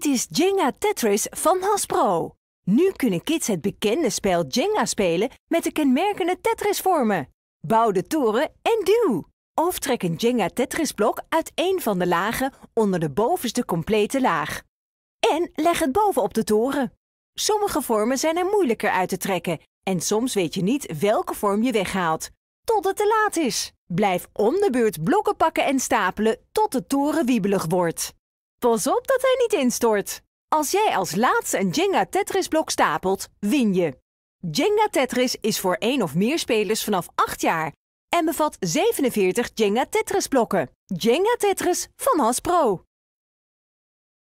Dit is Jenga Tetris van Hasbro. Nu kunnen kids het bekende spel Jenga spelen met de kenmerkende Tetris-vormen. Bouw de toren en duw. Of trek een Jenga Tetris-blok uit een van de lagen onder de bovenste complete laag. En leg het boven op de toren. Sommige vormen zijn er moeilijker uit te trekken en soms weet je niet welke vorm je weghaalt. Tot het te laat is. Blijf om de beurt blokken pakken en stapelen tot de toren wiebelig wordt. Pas op dat hij niet instort. Als jij als laatste een Jenga Tetris-blok stapelt, win je. Jenga Tetris is voor één of meer spelers vanaf 8 jaar en bevat 47 Jenga Tetris-blokken. Jenga Tetris van Pro.